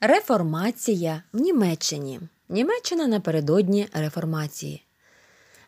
Реформація в Німеччині. Німеччина напередодні реформації.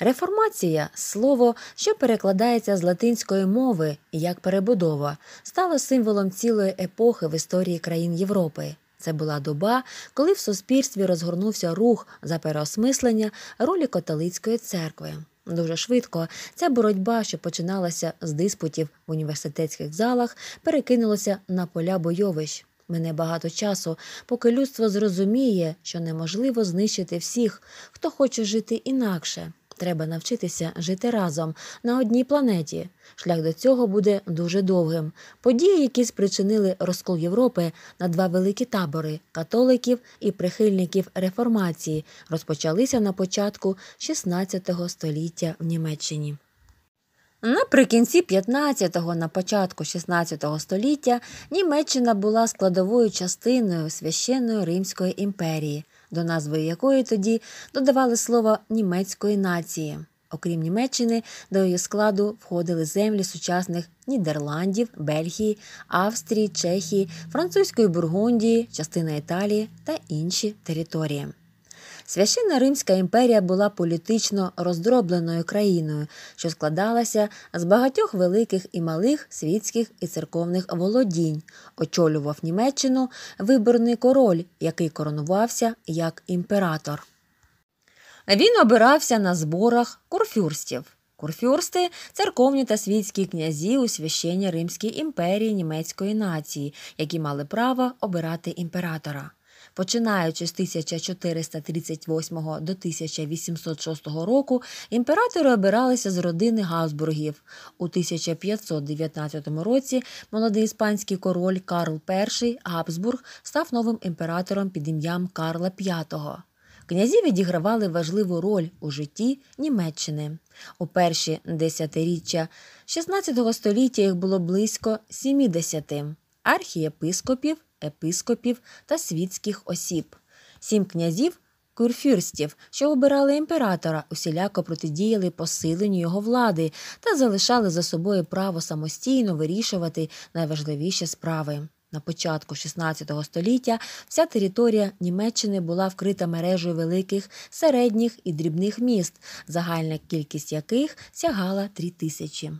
Реформація слово, що перекладається з латинської мови як перебудова, стало символом цілої епохи в історії країн Європи. Це була доба, коли в суспільстві розгорнувся рух за переосмислення ролі католицької церкви. Дуже швидко ця боротьба, що починалася з диспутів в університетських залах, перекинулася на поля бойовищ. Мене багато часу, поки людство зрозуміє, що неможливо знищити всіх, хто хоче жити інакше. Треба навчитися жити разом на одній планеті. Шлях до цього буде дуже довгим. Події, які спричинили розкол Європи на два великі табори католиків і прихильників реформації, розпочалися на початку 16 століття в Німеччині. Наприкінці 15-го, на початку 16-го століття Німеччина була складовою частиною священної Римської імперії, до назви якої тоді додавали слово німецької нації. Окрім Німеччини, до її складу входили землі сучасних Нідерландів, Бельгії, Австрії, Чехії, Французької Бургундії, частина Італії та інші території. Священна Римська імперія була політично роздробленою країною, що складалася з багатьох великих і малих світських і церковних володінь. Очолював Німеччину виборний король, який коронувався як імператор. Він обирався на зборах курфюрстів. Курфюрсти церковні та світські князі у священні Римській імперії німецької нації, які мали право обирати імператора. Починаючи з 1438 до 1806 року, імператори обиралися з родини Габсбургів. У 1519 році молодий іспанський король Карл І Габсбург став новим імператором під ім'ям Карла V. Князі відігравали важливу роль у житті Німеччини. У перші десятиріччя 16 століття їх було близько 70 архієпископів Єпископів та світських осіб, сім князів курфюрстів, що обирали імператора, усіляко протидіяли посиленню його влади та залишали за собою право самостійно вирішувати найважливіші справи. На початку XVI століття вся територія Німеччини була вкрита мережею великих, середніх і дрібних міст, загальна кількість яких сягала 3 тисячі.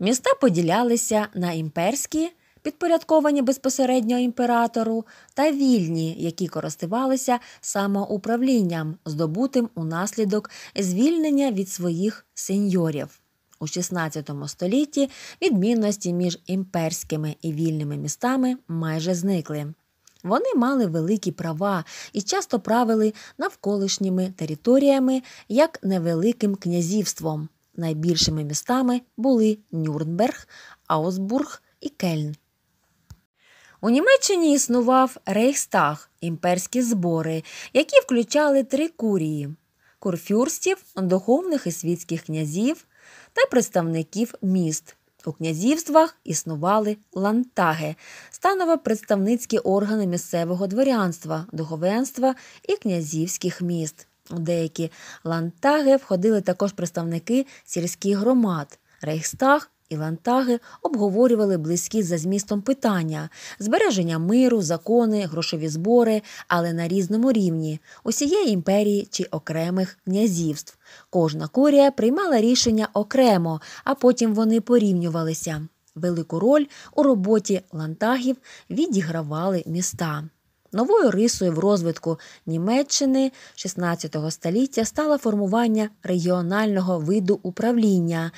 Міста поділялися на імперські підпорядковані безпосередньо імператору, та вільні, які користувалися самоуправлінням, здобутим унаслідок звільнення від своїх сеньорів. У XVI столітті відмінності між імперськими і вільними містами майже зникли. Вони мали великі права і часто правили навколишніми територіями як невеликим князівством. Найбільшими містами були Нюрнберг, Аусбург і Кельн. У Німеччині існував Рейхстаг імперські збори, які включали три курії курфюрстів, духовних і світських князів та представників міст. У князівствах існували лантаги, станове представницькі органи місцевого дворянства, духовенства і князівських міст. У деякі лантаги входили також представники сільських громад. Рейхстаг і лантаги обговорювали близькі за змістом питання збереження миру, закони, грошові збори, але на різному рівні усієї імперії чи окремих князівств. Кожна курія приймала рішення окремо, а потім вони порівнювалися. Велику роль у роботі лантагів відігравали міста. Новою рисою в розвитку Німеччини 16 століття стало формування регіонального виду управління.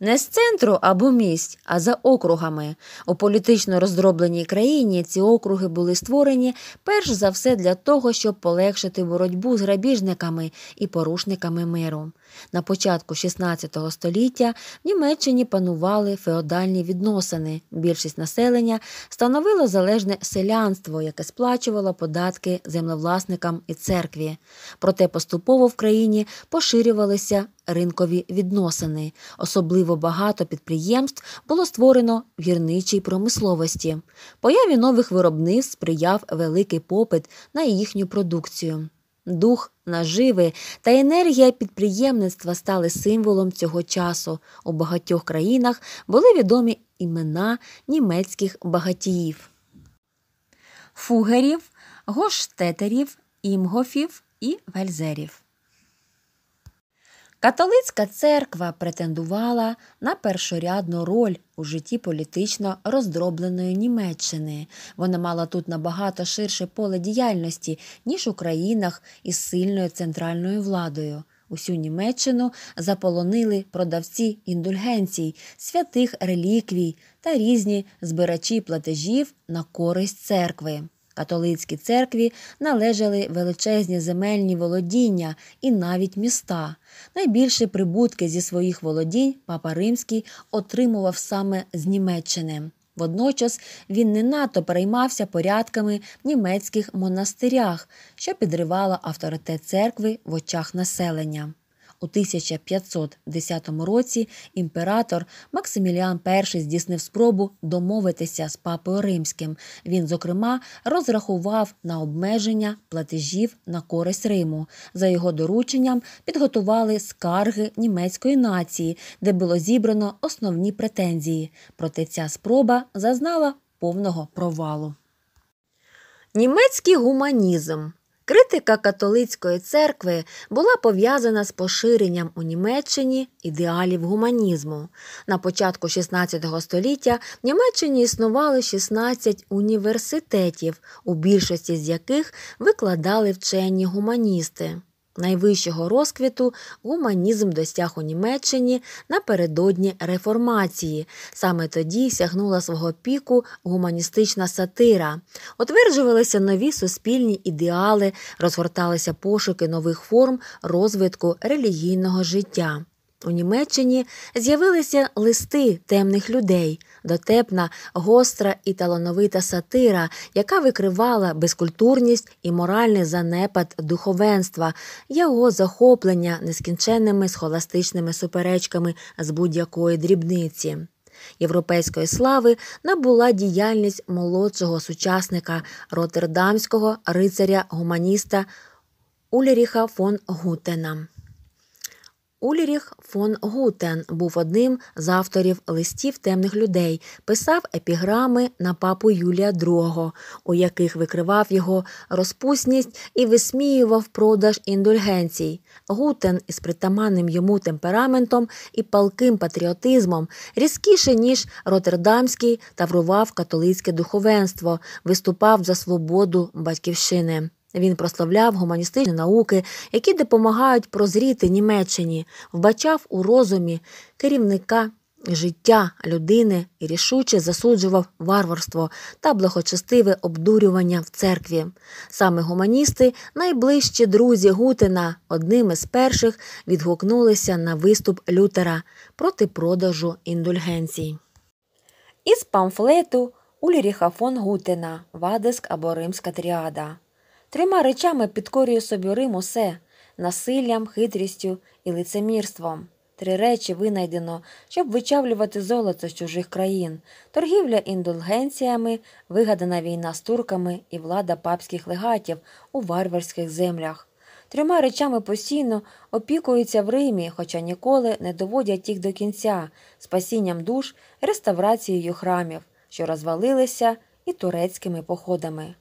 Не з центру або місць, а за округами. У політично роздробленій країні ці округи були створені перш за все для того, щоб полегшити боротьбу з грабіжниками і порушниками миру. На початку XVI століття в Німеччині панували феодальні відносини. Більшість населення становило залежне селянство, яке сплачувало податки землевласникам і церкві. Проте поступово в країні поширювалися ринкові відносини. Особливо багато підприємств було створено в гірничій промисловості. Появі нових виробництв сприяв великий попит на їхню продукцію. Дух наживи та енергія підприємництва стали символом цього часу. У багатьох країнах були відомі імена німецьких багатіїв, фугерів, гоштетерів, імгофів і вельзерів. Католицька церква претендувала на першорядну роль у житті політично роздробленої Німеччини. Вона мала тут набагато ширше поле діяльності, ніж у країнах із сильною центральною владою. Усю Німеччину заполонили продавці індульгенцій, святих реліквій та різні збирачі платежів на користь церкви. Католицькій церкві належали величезні земельні володіння і навіть міста. Найбільші прибутки зі своїх володінь папа Римський отримував саме з Німеччини. Водночас він не надто переймався порядками в німецьких монастирях, що підривало авторитет церкви в очах населення. У 1510 році імператор Максиміліан І здійснив спробу домовитися з папою римським. Він, зокрема, розрахував на обмеження платежів на користь Риму. За його дорученням підготували скарги німецької нації, де було зібрано основні претензії. Проте ця спроба зазнала повного провалу. Німецький гуманізм Критика католицької церкви була пов'язана з поширенням у Німеччині ідеалів гуманізму. На початку XVI століття в Німеччині існували 16 університетів, у більшості з яких викладали вчені гуманісти. Найвищого розквіту гуманізм досяг у Німеччині напередодні реформації. Саме тоді сягнула свого піку гуманістична сатира. утверджувалися нові суспільні ідеали, розгорталися пошуки нових форм розвитку релігійного життя. У Німеччині з'явилися листи темних людей, дотепна, гостра і талановита сатира, яка викривала безкультурність і моральний занепад духовенства, його захоплення нескінченними схоластичними суперечками з будь-якої дрібниці. Європейської слави набула діяльність молодшого сучасника роттердамського рицаря гуманіста Ульріха фон Гутена. Ульріх фон Гутен був одним з авторів листів темних людей, писав епіграми на папу Юлія II, у яких викривав його розпусність і висміював продаж індульгенцій. Гутен із притаманним йому темпераментом і палким патріотизмом різкіше ніж Роттердамський таврував католицьке духовенство, виступав за свободу батьківщини. Він прославляв гуманістичні науки, які допомагають прозріти Німеччині, вбачав у розумі керівника життя людини і рішуче засуджував варварство та благочестиве обдурювання в церкві. Саме гуманісти, найближчі друзі Гутина, одними з перших відгукнулися на виступ Лютера проти продажу індульгенцій. Із памфлету Ульріха фон Гутена Вадиск або Римська тріада. Трьома речами підкорює собі Рим усе насиллям, хитрістю і лицемірством. Три речі винайдено, щоб вичавлювати золото з чужих країн: торгівля індульгенціями, вигадана війна з турками і влада папських легатів у варварських землях. Трьома речами постійно опікуються в Римі, хоча ніколи не доводять їх до кінця, спасінням душ, реставрацією храмів, що розвалилися і турецькими походами.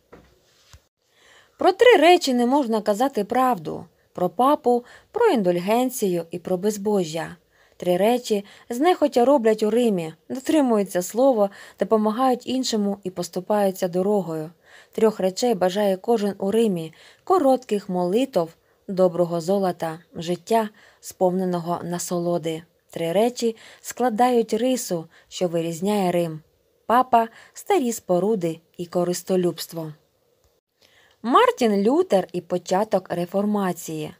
Про три речі не можна казати правду про папу, про індульгенцію і про безбожжя. Три речі знехотя роблять у Римі, дотримуються слова, допомагають іншому і поступаються дорогою. Трьох речей бажає кожен у Римі коротких молитов, доброго золота, життя, сповненого насолоди. Три речі складають рису, що вирізняє Рим папа, старі споруди і користолюбство. Мартін Лютер і початок реформації.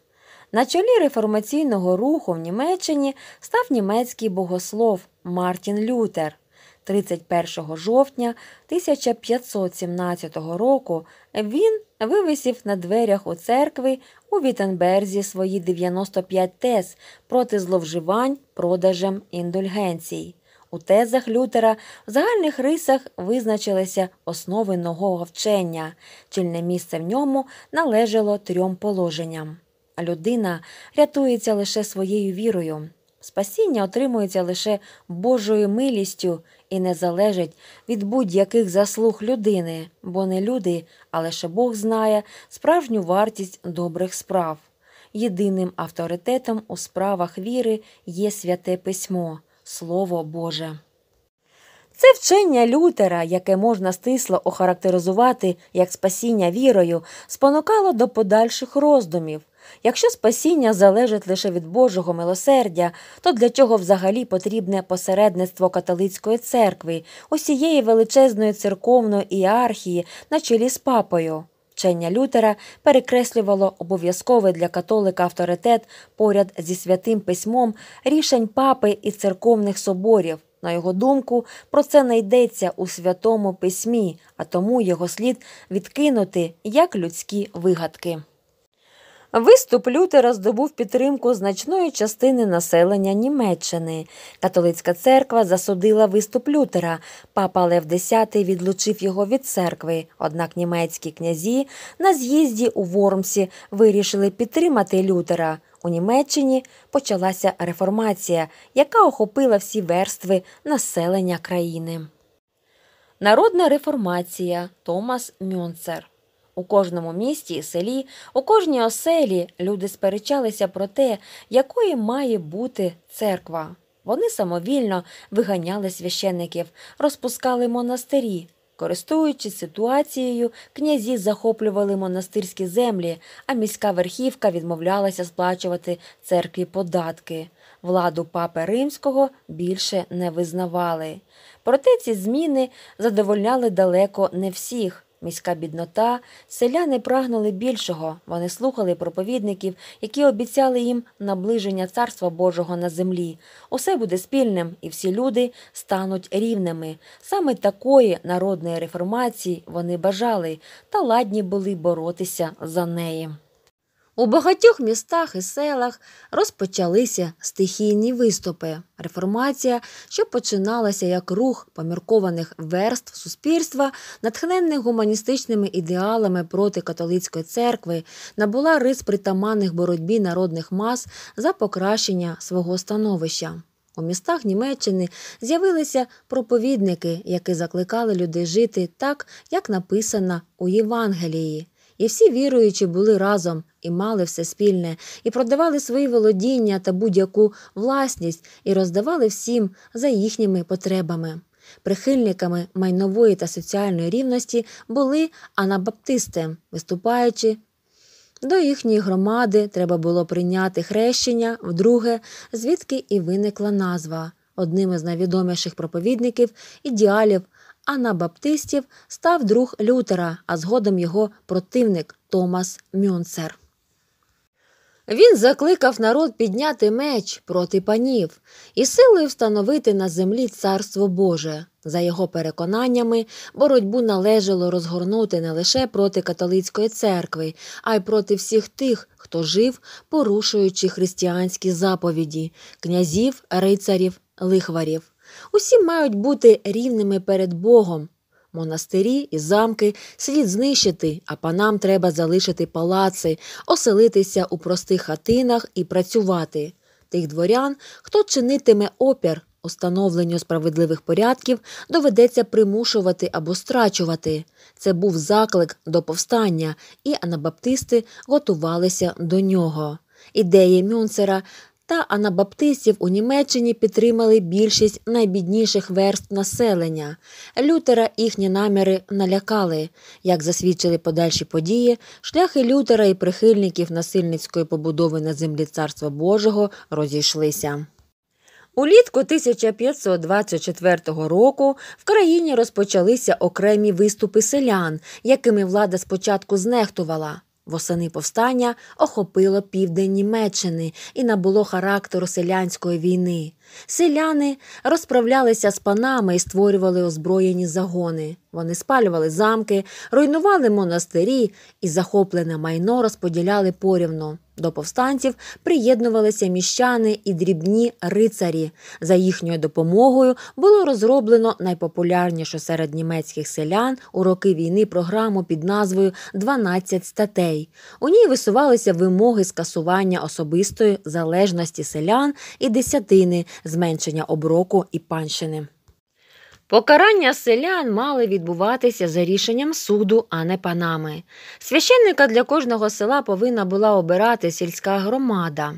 На чолі реформаційного руху в Німеччині став німецький богослов Мартін Лютер. 31 жовтня 1517 року він вивисів на дверях у церкви у Вітенберзі свої 95 тез проти зловживань, продажем індульгенцій. У тезах Лютера в загальних рисах визначилися основи нового вчення, чільне місце в ньому належало трьом положенням. Людина рятується лише своєю вірою, спасіння отримується лише Божою милістю і не залежить від будь-яких заслуг людини, бо не люди, а лише Бог знає справжню вартість добрих справ. Єдиним авторитетом у справах віри є святе письмо. Слово Боже. Це вчення Лютера, яке можна стисло охарактеризувати як спасіння вірою, спонукало до подальших роздумів. Якщо спасіння залежить лише від Божого милосердя, то для чого взагалі потрібне посередництво католицької церкви, усієї величезної церковної ієрархії на чолі з папою? вчення Лютера перекреслювало обов'язковий для католика авторитет поряд зі святим письмом рішень папи і церковних соборів. На його думку, про це не йдеться у святому письмі, а тому його слід відкинути як людські вигадки. Виступ Лютера здобув підтримку значної частини населення Німеччини. Католицька церква засудила виступ Лютера. Папа Лев X відлучив його від церкви. Однак німецькі князі на з'їзді у Вормсі вирішили підтримати Лютера. У Німеччині почалася реформація, яка охопила всі верстви населення країни. Народна реформація Томас Мюнцер у кожному місті і селі, у кожній оселі люди сперечалися про те, якою має бути церква. Вони самовільно виганяли священників, розпускали монастирі. Користуючись ситуацією, князі захоплювали монастирські землі, а міська верхівка відмовлялася сплачувати церкві податки. Владу папи римського більше не визнавали. Проте ці зміни задовольняли далеко не всіх. Міська біднота, селяни прагнули більшого. Вони слухали проповідників, які обіцяли їм наближення царства Божого на землі. Усе буде спільним, і всі люди стануть рівними. Саме такої народної реформації вони бажали та ладні були боротися за неї. У багатьох містах і селах розпочалися стихійні виступи. Реформація, що починалася як рух поміркованих верств суспільства, натхнених гуманістичними ідеалами проти католицької церкви, набула рис притаманних боротьбі народних мас за покращення свого становища. У містах Німеччини з'явилися проповідники, які закликали людей жити так, як написано у Євангелії. І всі віруючі були разом і мали все спільне, і продавали свої володіння та будь-яку власність, і роздавали всім за їхніми потребами. Прихильниками майнової та соціальної рівності були анабаптисти, виступаючи. До їхньої громади треба було прийняти хрещення вдруге, звідки і виникла назва одним із найвідоміших проповідників ідеалів анабаптистів став друг Лютера, а згодом його противник Томас Мюнцер. Він закликав народ підняти меч проти панів і силою встановити на землі царство Боже. За його переконаннями, боротьбу належало розгорнути не лише проти католицької церкви, а й проти всіх тих, хто жив, порушуючи християнські заповіді князів, рицарів, лихварів. Усі мають бути рівними перед Богом. Монастирі і замки слід знищити, а панам треба залишити палаци, оселитися у простих хатинах і працювати. Тих дворян, хто чинитиме опір, установленню справедливих порядків, доведеться примушувати або страчувати. Це був заклик до повстання, і анабаптисти готувалися до нього. Ідеї Мюнцера та анабаптистів у Німеччині підтримали більшість найбідніших верст населення. Лютера їхні наміри налякали. Як засвідчили подальші події, шляхи Лютера і прихильників насильницької побудови на землі царства Божого розійшлися. Улітку 1524 року в країні розпочалися окремі виступи селян, якими влада спочатку знехтувала. Восени повстання охопило південь Німеччини і набуло характеру селянської війни. Селяни розправлялися з панами і створювали озброєні загони. Вони спалювали замки, руйнували монастирі і захоплене майно розподіляли порівну. До повстанців приєднувалися міщани і дрібні рицарі. За їхньою допомогою було розроблено найпопулярнішу серед німецьких селян у роки війни програму під назвою «12 статей. У ній висувалися вимоги скасування особистої залежності селян і десятини зменшення оброку і панщини. Покарання селян мали відбуватися за рішенням суду, а не панами. Священника для кожного села повинна була обирати сільська громада.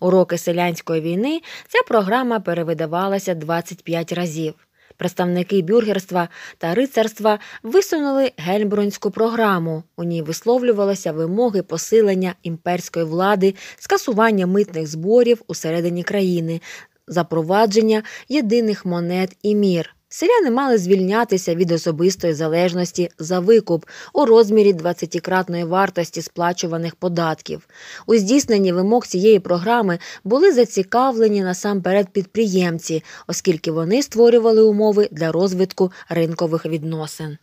У роки селянської війни ця програма перевидавалася 25 разів. Представники бюргерства та рицарства висунули гельбрунську програму. У ній висловлювалися вимоги посилення імперської влади, скасування митних зборів у середині країни, запровадження єдиних монет і мір. Селяни мали звільнятися від особистої залежності за викуп у розмірі 20-кратної вартості сплачуваних податків. У здійсненні вимог цієї програми були зацікавлені насамперед підприємці, оскільки вони створювали умови для розвитку ринкових відносин.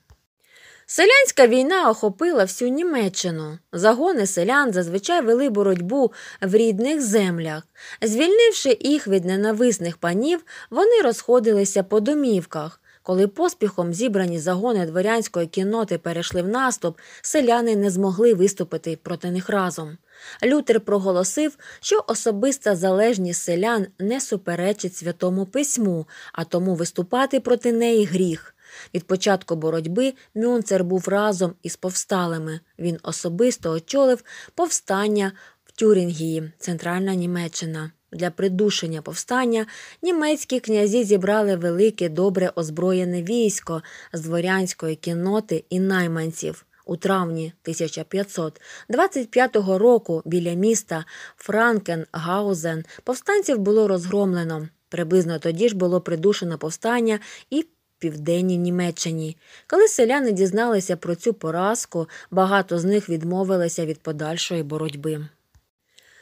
Селянська війна охопила всю Німеччину. Загони селян зазвичай вели боротьбу в рідних землях. Звільнивши їх від ненависних панів, вони розходилися по домівках. Коли поспіхом зібрані загони дворянської кінноти перейшли в наступ, селяни не змогли виступити проти них разом. Лютер проголосив, що особиста залежність селян не суперечить святому письму, а тому виступати проти неї гріх. Від початку боротьби Мюнцер був разом із повсталими. Він особисто очолив повстання в Тюрінгії, центральна Німеччина. Для придушення повстання німецькі князі зібрали велике добре озброєне військо з дворянської кінноти і найманців. У травні 1525 року біля міста Франкенгаузен повстанців було розгромлено. Приблизно тоді ж було придушено повстання і південній Німеччині. Коли селяни дізналися про цю поразку, багато з них відмовилися від подальшої боротьби.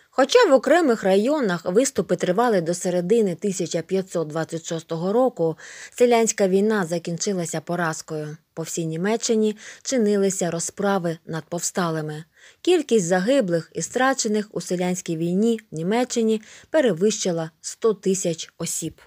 Хоча в окремих районах виступи тривали до середини 1526 року, селянська війна закінчилася поразкою. По всій Німеччині чинилися розправи над повсталими. Кількість загиблих і страчених у селянській війні в Німеччині перевищила 100 тисяч осіб.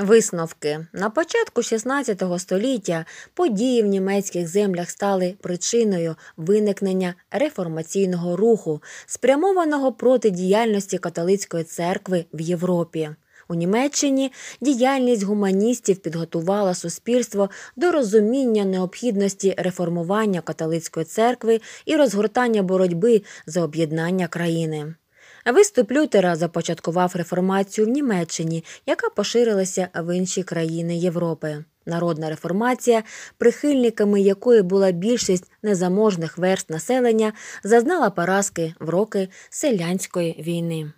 Висновки на початку XVI століття події в німецьких землях стали причиною виникнення реформаційного руху, спрямованого проти діяльності католицької церкви в Європі. У Німеччині діяльність гуманістів підготувала суспільство до розуміння необхідності реформування католицької церкви і розгортання боротьби за об'єднання країни. Виступ Лютера започаткував реформацію в Німеччині, яка поширилася в інші країни Європи. Народна реформація, прихильниками якої була більшість незаможних верст населення, зазнала поразки в роки селянської війни.